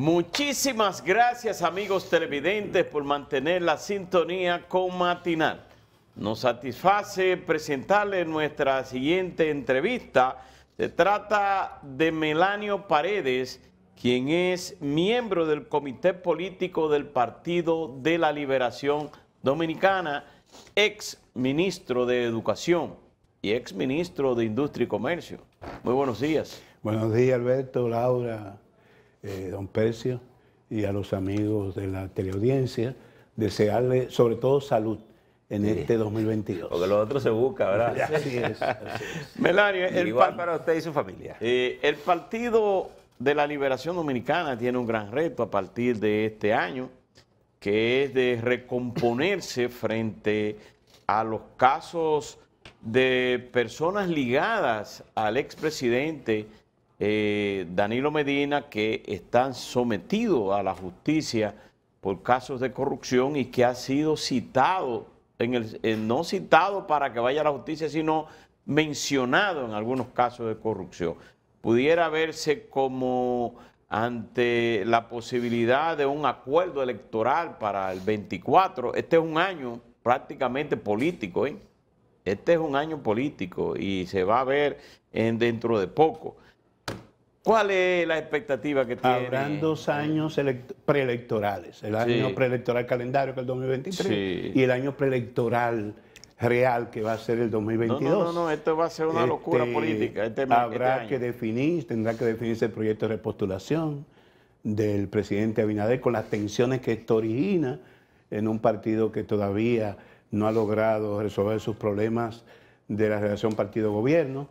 Muchísimas gracias amigos televidentes por mantener la sintonía con Matinal. Nos satisface presentarle nuestra siguiente entrevista. Se trata de Melanio Paredes, quien es miembro del Comité Político del Partido de la Liberación Dominicana, ex ministro de Educación y ex ministro de Industria y Comercio. Muy buenos días. Buenos días, Alberto, Laura, eh, don Percio, y a los amigos de la teleaudiencia, desearle sobre todo salud en este 2022. Porque lo otro se busca, ¿verdad? Así es. Melario, el igual, para usted y su familia. Eh, el Partido de la Liberación Dominicana tiene un gran reto a partir de este año, que es de recomponerse frente a los casos de personas ligadas al expresidente eh, Danilo Medina que están sometidos a la justicia por casos de corrupción y que ha sido citado, en el, eh, no citado para que vaya a la justicia, sino mencionado en algunos casos de corrupción. Pudiera verse como ante la posibilidad de un acuerdo electoral para el 24. Este es un año prácticamente político, ¿eh? Este es un año político y se va a ver dentro de poco. ¿Cuál es la expectativa que tiene? Habrán dos años preelectorales, el año preelectoral calendario que es el 2023 y el año preelectoral real que va a ser el 2022. No, no, no, esto va a ser una locura este, política. Este habrá este que definir, tendrá que definirse el proyecto de repostulación del presidente Abinader con las tensiones que esto origina en un partido que todavía no ha logrado resolver sus problemas de la relación partido-gobierno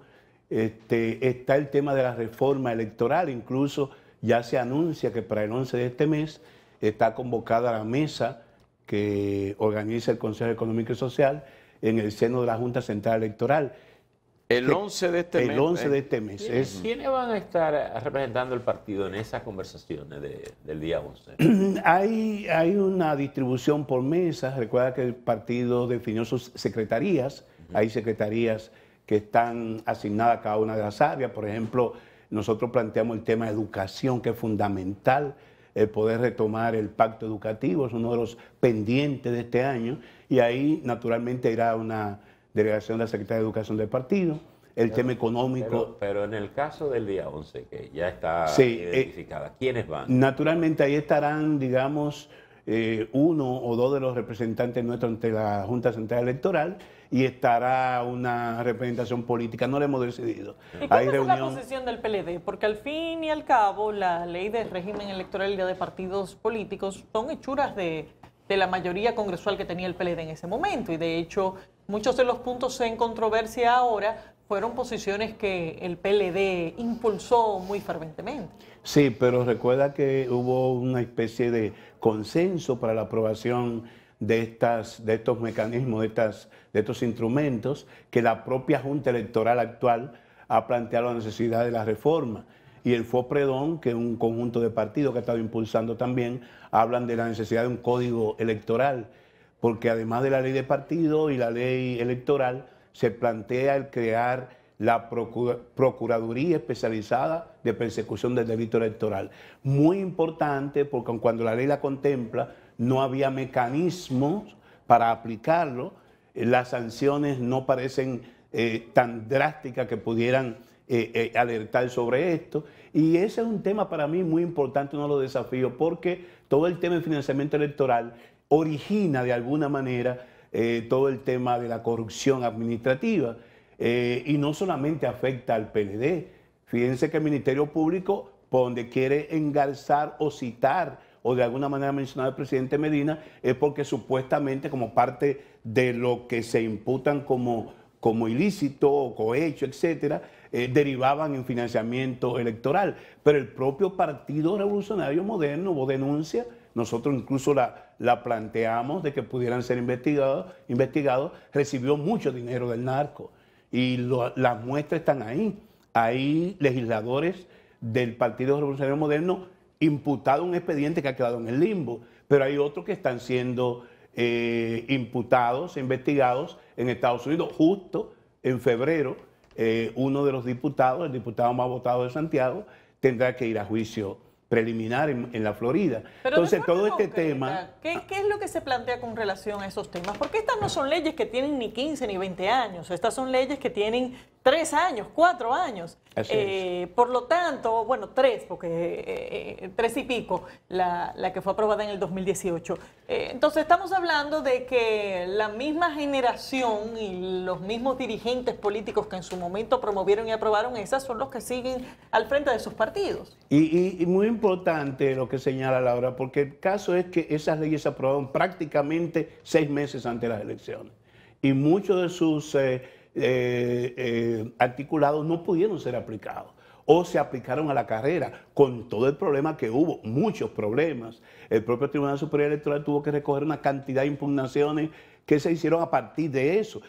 este, está el tema de la reforma electoral, incluso ya se anuncia que para el 11 de este mes está convocada la mesa que organiza el Consejo Económico y Social en el seno de la Junta Central Electoral. El 11 este ¿eh? de este mes. El 11 de este mes. ¿Quiénes, van a estar representando el partido en esas conversaciones del día 11? Hay, una distribución por mesas. Recuerda que el partido definió sus secretarías. Hay secretarías que están asignadas a cada una de las áreas. Por ejemplo, nosotros planteamos el tema de educación, que es fundamental, el eh, poder retomar el pacto educativo, es uno de los pendientes de este año, y ahí naturalmente irá una delegación de la Secretaría de Educación del partido. El tema económico. Pero, en el caso del día 11, que ya está sí, eh, identificada, ¿quiénes van? Naturalmente ahí estarán, digamos, eh, uno o dos de los representantes nuestros ante la Junta Central Electoral y estará una representación política. No lo hemos decidido. ¿Y cuál es la posición del PLD? Porque al fin y al cabo la ley de régimen electoral y de partidos políticos son hechuras de, de la mayoría congresual que tenía el PLD en ese momento y de hecho muchos de los puntos en controversia ahora fueron posiciones que el PLD impulsó muy ferventemente. Sí, pero recuerda que hubo una especie de consenso para la aprobación de, estas, de estos mecanismos, de, estas, de estos instrumentos, que la propia Junta Electoral actual ha planteado la necesidad de la reforma. Y el FOPREDON, que es un conjunto de partidos que ha estado impulsando también, hablan de la necesidad de un código electoral, porque además de la ley de partido y la ley electoral, se plantea el crear la Procuraduría Especializada de Persecución del Delito Electoral. Muy importante porque cuando la ley la contempla, no había mecanismos para aplicarlo, eh, las sanciones no parecen eh, tan drásticas que pudieran eh, alertar sobre esto. Y ese es un tema para mí muy importante, uno de los desafíos, porque todo el tema del financiamiento electoral origina de alguna manera todo el tema de la corrupción administrativa. Eh, y no solamente afecta al PLD. Fíjense que el Ministerio Público, por donde quiere engarzar o citar o de alguna manera mencionar al presidente Medina, es porque supuestamente como parte de lo que se imputan como, como ilícito o cohecho, etcétera, eh, derivaban en financiamiento electoral. Pero el propio Partido Revolucionario Moderno hubo denuncia, nosotros incluso la, planteamos de que pudieran ser investigados, investigados, recibió mucho dinero del narco. Y las muestras están ahí. Hay legisladores del Partido Revolucionario Moderno imputados un expediente que ha quedado en el limbo, pero hay otros que están siendo eh, imputados, investigados en Estados Unidos. Justo en febrero, eh, uno de los diputados, el diputado más votado de Santiago, tendrá que ir a juicio preliminar en, la Florida. Entonces, todo este tema... ¿qué, ¿qué, es lo que se plantea con relación a esos temas? Porque estas no son leyes que tienen ni 15 ni 20 años, estas son leyes que tienen tres años, cuatro años. Eh, por lo tanto, bueno, tres, porque eh, eh, tres y pico, la, que fue aprobada en el 2018. entonces, estamos hablando de que la misma generación y los mismos dirigentes políticos que en su momento promovieron y aprobaron esas son los que siguen al frente de sus partidos. Y, y muy importante lo que señala Laura, porque el caso es que esas leyes se aprobaron prácticamente seis meses antes de las elecciones. Y muchos de sus eh, eh, articulados no pudieron ser aplicados o se aplicaron a la carrera con todo el problema que hubo, muchos problemas. El propio Tribunal Superior Electoral tuvo que recoger una cantidad de impugnaciones que se hicieron a partir de eso.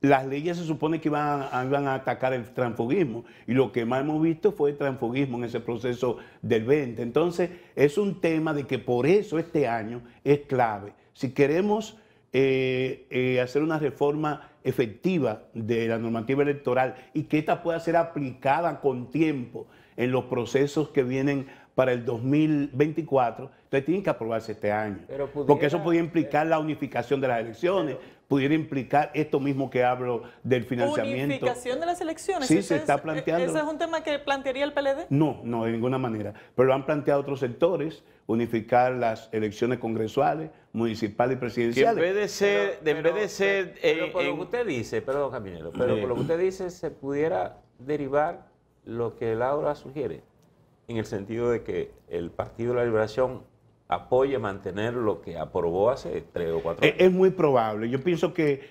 Las leyes se supone que iban a, iban a atacar el transfugismo y lo que más hemos visto fue el transfugismo en ese proceso del 20. Entonces es un tema de que por eso este año es clave. Si queremos eh, eh, hacer una reforma efectiva de la normativa electoral y que esta pueda ser aplicada con tiempo en los procesos que vienen para el 2024, entonces tienen que aprobarse este año. porque eso podría implicar la unificación de las elecciones, pudiera implicar esto mismo que hablo del financiamiento. ¿Unificación de las elecciones? Sí, se está eh, planteando. ¿Ese es un tema que plantearía el PLD? No, no, de ninguna manera. Pero lo han planteado otros sectores, unificar las elecciones congresuales, municipales y presidenciales. en vez de ser... Pero, por lo que usted dice, perdón, Caminero, pero por lo que usted dice se pudiera derivar lo que Laura sugiere, en el sentido de que el Partido de la Liberación apoye mantener lo que aprobó hace tres o cuatro e, años. Es, muy probable. Yo pienso que,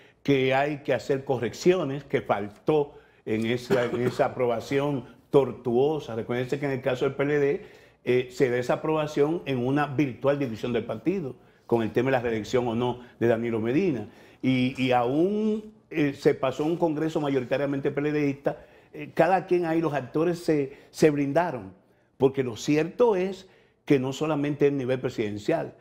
hay que hacer correcciones que faltó en esa, aprobación tortuosa. Recuérdense que en el caso del PLD eh, se da esa aprobación en una virtual división del partido, con el tema de la reelección o no de Danilo Medina. Y, aún eh, se pasó un Congreso mayoritariamente PLDista, eh, cada quien ahí, los actores se, se brindaron. Porque lo cierto es que no solamente el nivel presidencial.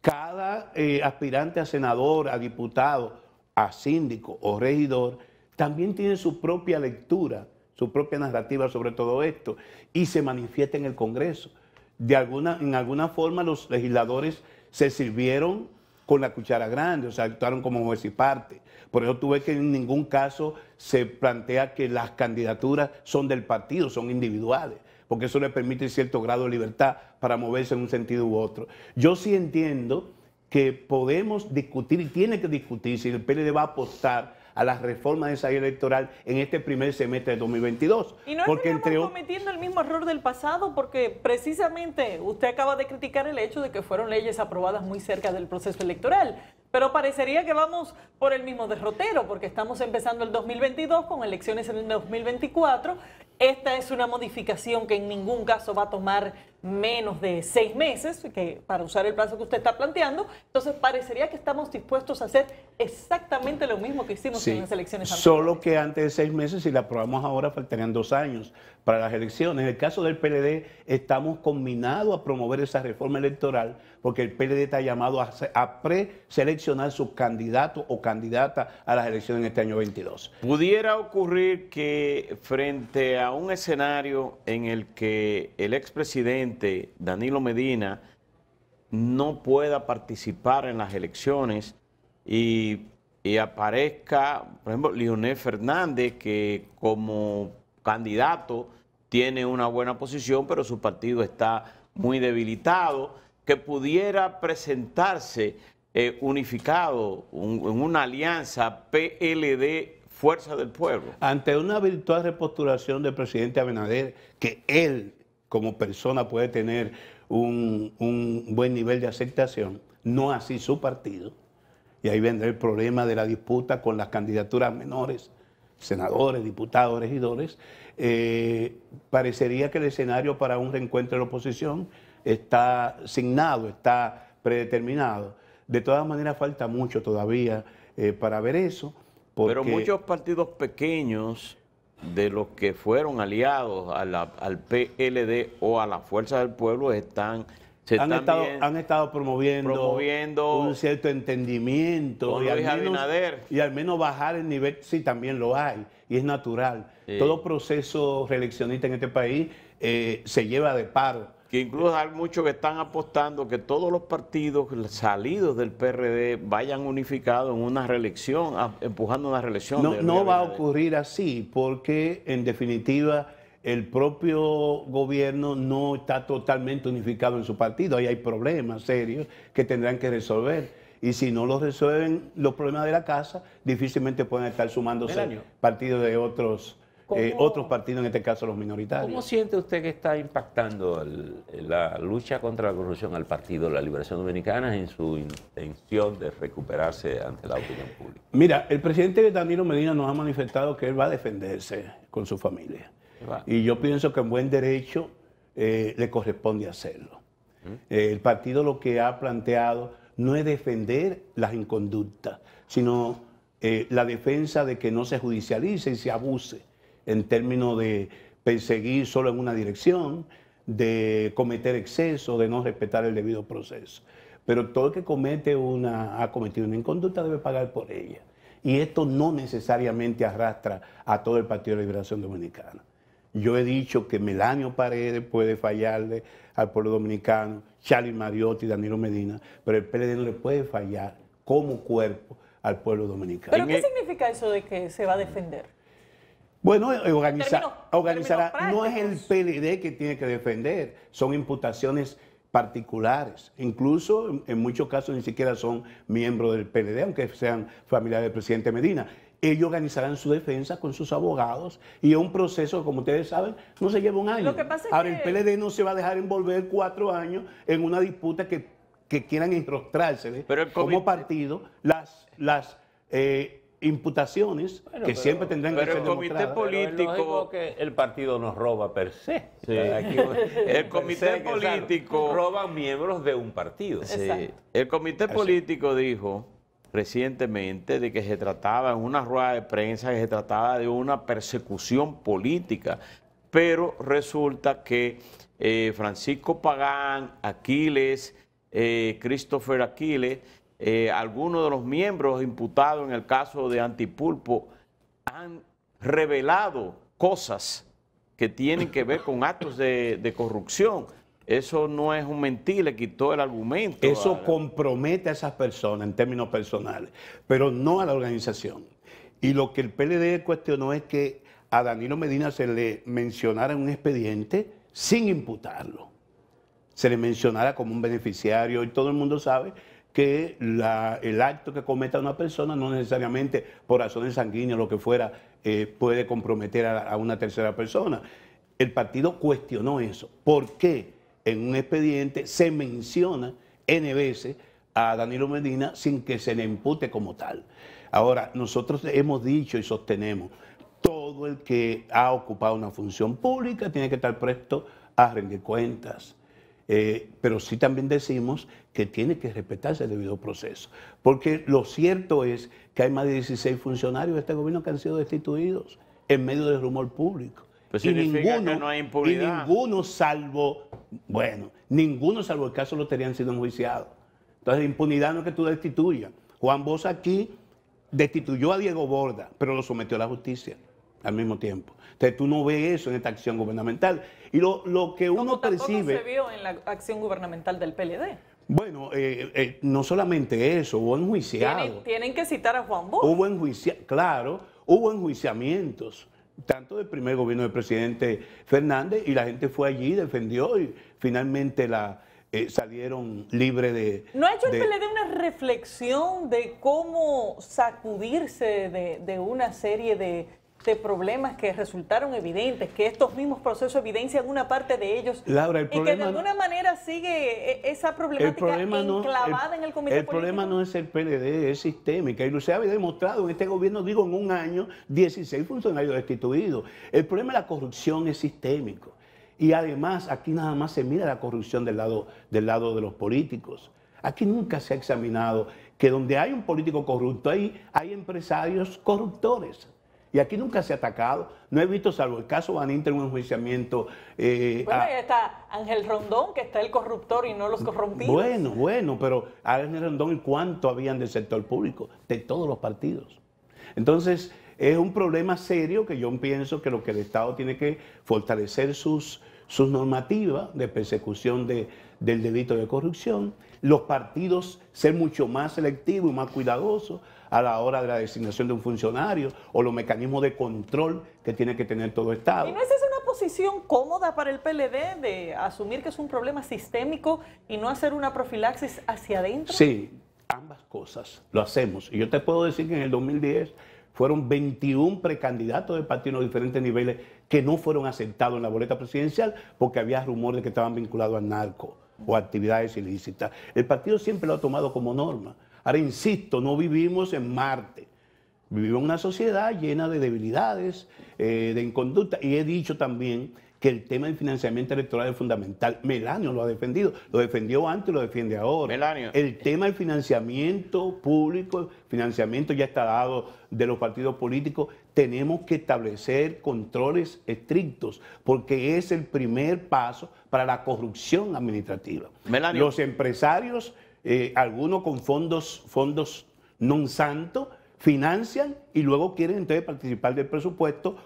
Cada eh, aspirante a senador, a diputado, a síndico o regidor, también tiene su propia lectura, su propia narrativa sobre todo esto, y se manifiesta en el Congreso. De alguna, en alguna forma los legisladores se sirvieron con la cuchara grande, o sea, actuaron como juez y parte. Por eso tuve que en ningún caso se plantea que las candidaturas son del partido, son individuales porque eso le permite cierto grado de libertad para moverse en un sentido u otro. Yo sí entiendo que podemos discutir y tiene que discutir si el PLD va a apostar a las reformas de esa electoral en este primer semestre de 2022. Y no porque estamos entre... cometiendo el mismo error del pasado, porque precisamente usted acaba de criticar el hecho de que fueron leyes aprobadas muy cerca del proceso electoral. Pero parecería que vamos por el mismo derrotero, porque estamos empezando el 2022 con elecciones en el 2024 esta es una modificación que en ningún caso va a tomar menos de seis meses, que para usar el plazo que usted está planteando, entonces parecería que estamos dispuestos a hacer exactamente lo mismo que hicimos en las elecciones anteriores. Solo que antes de seis meses, si la aprobamos ahora, faltarían dos años para las elecciones. En el caso del PLD, estamos combinados a promover esa reforma electoral porque el PLD está llamado a, preseleccionar su candidato o candidata a las elecciones en este año 22. ¿Pudiera ocurrir que frente a un escenario en el que el expresidente Danilo Medina no pueda participar en las elecciones y, aparezca, por ejemplo, Lionel Fernández, que como candidato tiene una buena posición, pero su partido está muy debilitado, que pudiera presentarse eh, unificado en una alianza PLD Fuerza del Pueblo. Ante una virtual repostulación del presidente Abinader, que él como persona puede tener un, buen nivel de aceptación, no así su partido. Y ahí vendrá el problema de la disputa con las candidaturas menores, senadores, diputados, regidores. Eh, parecería que el escenario para un reencuentro de la oposición está signado, está predeterminado. De todas maneras, falta mucho todavía eh, para ver eso. Pero muchos partidos pequeños de los que fueron aliados al PLD o a la Fuerza del Pueblo están... han, estado, han estado promoviendo, un cierto entendimiento y, al menos, bajar el nivel, sí, también lo hay, y es natural. Todo proceso reeleccionista en este país eh, se lleva de paro que incluso hay muchos que están apostando que todos los partidos salidos del PRD vayan unificados en una reelección, empujando una reelección. No, va a ocurrir así, porque en definitiva el propio gobierno no está totalmente unificado en su partido. Ahí hay problemas serios que tendrán que resolver. Y si no los resuelven los problemas de la casa, difícilmente pueden estar sumándose partidos de otros eh, otros partidos, en este caso los minoritarios. ¿Cómo siente usted que está impactando la lucha contra la corrupción al Partido de la Liberación Dominicana en su intención de recuperarse ante la opinión pública? Mira, el presidente Danilo Medina nos ha manifestado que él va a defenderse con su familia. Y yo pienso que en buen derecho eh, le corresponde hacerlo. ¿Mm? Eh, el partido lo que ha planteado no es defender las inconductas, sino la defensa de que no se judicialice y se abuse en términos de perseguir solo en una dirección, de cometer exceso, de no respetar el debido proceso. Pero todo el que comete una, ha cometido una inconducta debe pagar por ella. Y esto no necesariamente arrastra a todo el Partido de Liberación Dominicana. Yo he dicho que Melanio Paredes puede fallarle al pueblo dominicano, Charlie Mariotti, Danilo Medina, pero el PLD no le puede fallar como cuerpo al pueblo dominicano. ¿Pero qué significa eso de que se va a defender? Bueno, eh, organizará. no es el PLD que tiene que defender, son imputaciones particulares. Incluso en, muchos casos ni siquiera son miembros del PLD, aunque sean familiares del presidente Medina. Ellos organizarán su defensa con sus abogados y es un proceso como ustedes saben, no se lleva un año. que Ahora, el PLD no se va a dejar envolver cuatro años en una disputa que, quieran enrostrársele como partido las, las eh, imputaciones que siempre tendrán que ser el comité político pero que el partido nos roba per se el comité político roba miembros de un partido el comité político dijo recientemente de que se trataba en una rueda de prensa que se trataba de una persecución política pero resulta que eh, Francisco Pagán Aquiles eh, Christopher Aquiles eh, algunos de los miembros imputados en el caso de Antipulpo han revelado cosas que tienen que ver con actos de, corrupción. Eso no es un mentir, le quitó el argumento. Eso compromete a esas personas en términos personales, pero no a la organización. Y lo que el PLD cuestionó es que a Danilo Medina se le mencionara un expediente sin imputarlo. Se le mencionara como un beneficiario y todo el mundo sabe que el acto que cometa una persona no necesariamente por razones sanguíneas, lo que fuera, eh, puede comprometer a, una tercera persona. El partido cuestionó eso. ¿Por qué en un expediente se menciona N a Danilo Medina sin que se le impute como tal? Ahora, nosotros hemos dicho y sostenemos, todo el que ha ocupado una función pública tiene que estar presto a rendir cuentas eh, pero sí también decimos que tiene que respetarse el debido proceso, porque lo cierto es que hay más de 16 funcionarios de este gobierno que han sido destituidos en medio del rumor público. Pues y, ninguno, salvo, bueno, ninguno salvo el caso lo tenían sido enjuiciados. Entonces, impunidad no es que tú destituyas. Juan Bosch aquí destituyó a Diego Borda, pero lo sometió a la justicia al mismo tiempo. Entonces, tú no ves eso en esta acción gubernamental. Y lo, lo que uno percibe... se vio en la acción gubernamental del PLD. Bueno, eh, eh, no solamente eso, hubo enjuiciados. Tienen, tienen, que citar a Juan Bosch. Hubo claro, hubo enjuiciamientos, tanto del primer gobierno del presidente Fernández, y la gente fue allí, defendió, y finalmente la, eh, salieron libres de... ¿No ha hecho de, el PLD una reflexión de cómo sacudirse de una serie de de problemas que resultaron evidentes, que estos mismos procesos evidencian una parte de ellos y que de alguna manera sigue eh, eh, esa problemática enclavada el, en el comité El problema no es el PLD, es sistémica y lo se ha demostrado en este gobierno, digo, en un año, 16 funcionarios destituidos. El problema de la corrupción es sistémico y además aquí nada más se mira la corrupción del lado, del lado de los políticos. Aquí nunca se ha examinado que donde hay un político corrupto, ahí hay empresarios corruptores. Y aquí nunca se ha atacado. No he visto, salvo el caso Van Inter, un enjuiciamiento. Eh, bueno, ahí está Ángel Rondón, que está el corruptor y no los corrompidos. Bueno, bueno, pero Ángel Rondón, ¿y cuánto habían del sector público? De todos los partidos. Entonces, es un problema serio que yo pienso que lo que el Estado tiene que fortalecer sus sus normativas de persecución de, del delito de corrupción, los partidos ser mucho más selectivos y más cuidadosos a la hora de la designación de un funcionario o los mecanismos de control que tiene que tener todo Estado. ¿Y no es una posición cómoda para el PLD de asumir que es un problema sistémico y no hacer una profilaxis hacia adentro? Sí, ambas cosas lo hacemos. Y yo te puedo decir que en el 2010 fueron 21 precandidatos de partidos diferentes niveles que no fueron aceptados en la boleta presidencial porque había rumores de que estaban vinculados al narco o actividades ilícitas. El partido siempre lo ha tomado como norma. Ahora, insisto, no vivimos en Marte. Vivimos en una sociedad llena de debilidades, eh, de inconducta. Y he dicho también que el tema del financiamiento electoral es fundamental. Melanio lo ha defendido, lo defendió antes y lo defiende ahora. El tema del financiamiento público, financiamiento ya está dado de los partidos políticos, tenemos que establecer controles estrictos, porque es el primer paso para la corrupción administrativa. Los empresarios, eh, algunos con fondos, fondos non santo financian y luego quieren entonces participar del presupuesto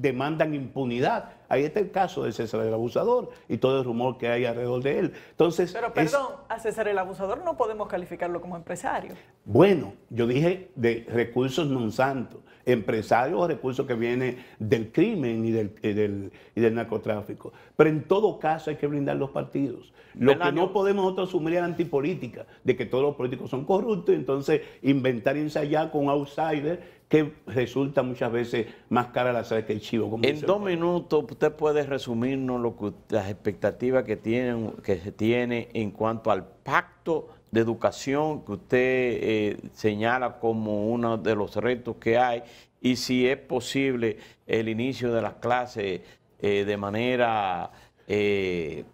demandan impunidad. Ahí está el caso de César el Abusador y todo el rumor que hay alrededor de él. Entonces, Pero perdón, a César el Abusador no podemos calificarlo como empresario. Bueno, yo dije de recursos non santos, empresarios o recursos que vienen del crimen y del, y del, narcotráfico. Pero en todo caso hay que brindar los partidos. Lo que no podemos nosotros asumir es la antipolítica, de que todos los políticos son corruptos, y entonces inventar y ensayar con outsiders que resulta muchas veces más cara la sal que el chivo. en dos minutos usted puede resumirnos las expectativas que, tienen, que se tiene en cuanto al pacto de educación que usted eh, señala como uno de los retos que hay y si es posible el inicio de las clases eh, de manera... Eh,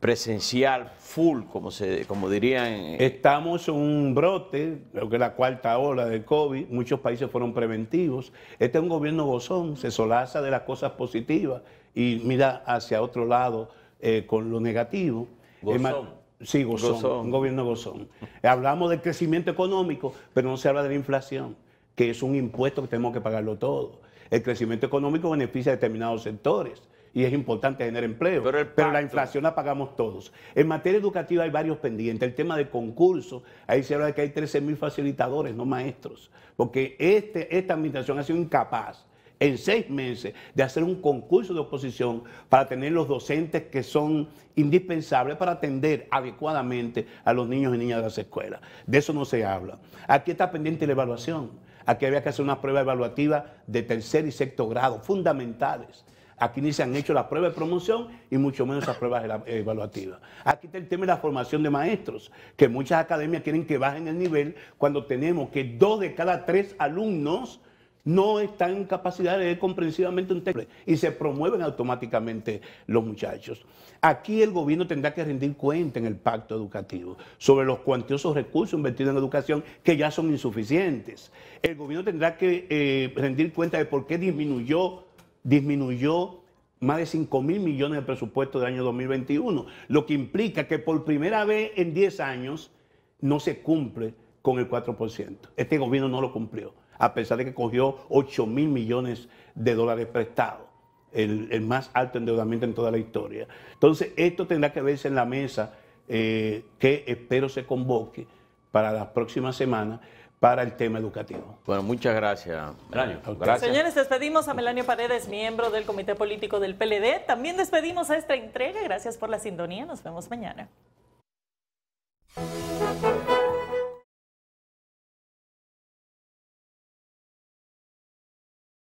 presencial, full, como, se, como dirían. Estamos en un brote, creo que es la cuarta ola de COVID, muchos países fueron preventivos. Este es un gobierno gozón, se solaza de las cosas positivas y mira hacia otro lado eh, con lo negativo. Gozón. sí, gozón, un gobierno gozón. Hablamos del crecimiento económico, pero no se habla de la inflación, que es un impuesto que tenemos que pagarlo todo. El crecimiento económico beneficia a determinados sectores y es importante tener empleo, pero, la inflación la pagamos todos. En materia educativa hay varios pendientes. El tema de concurso, ahí se habla de que hay 13 mil facilitadores, no maestros, porque este, esta administración ha sido incapaz en seis meses de hacer un concurso de oposición para tener los docentes que son indispensables para atender adecuadamente a los niños y niñas de las escuelas. De eso no se habla. Aquí está pendiente la evaluación. Aquí había que hacer una prueba evaluativa de tercer y sexto grado, fundamentales. Aquí ni se han hecho las pruebas de promoción y mucho menos las pruebas evaluativas. Aquí está el tema de la formación de maestros, que muchas academias quieren que bajen el nivel cuando tenemos que dos de cada tres alumnos no están en capacidad de comprensivamente un texto y se promueven automáticamente los muchachos. Aquí el gobierno tendrá que rendir cuenta en el pacto educativo sobre los cuantiosos recursos invertidos en educación que ya son insuficientes. El gobierno tendrá que eh, rendir cuenta de por qué disminuyó disminuyó más de 5 mil millones de presupuesto del año 2021, lo que implica que por primera vez en 10 años no se cumple con el 4%. Este gobierno no lo cumplió, a pesar de que cogió 8 mil millones de dólares prestados, el, más alto endeudamiento en toda la historia. Entonces, esto tendrá que verse en la mesa eh, que espero se convoque para las próximas semanas para el tema educativo. Bueno, muchas gracias. Melanio. Señores, despedimos a Melanio Paredes, miembro del Comité Político del PLD. También despedimos a esta entrega. Gracias por la sintonía. Nos vemos mañana.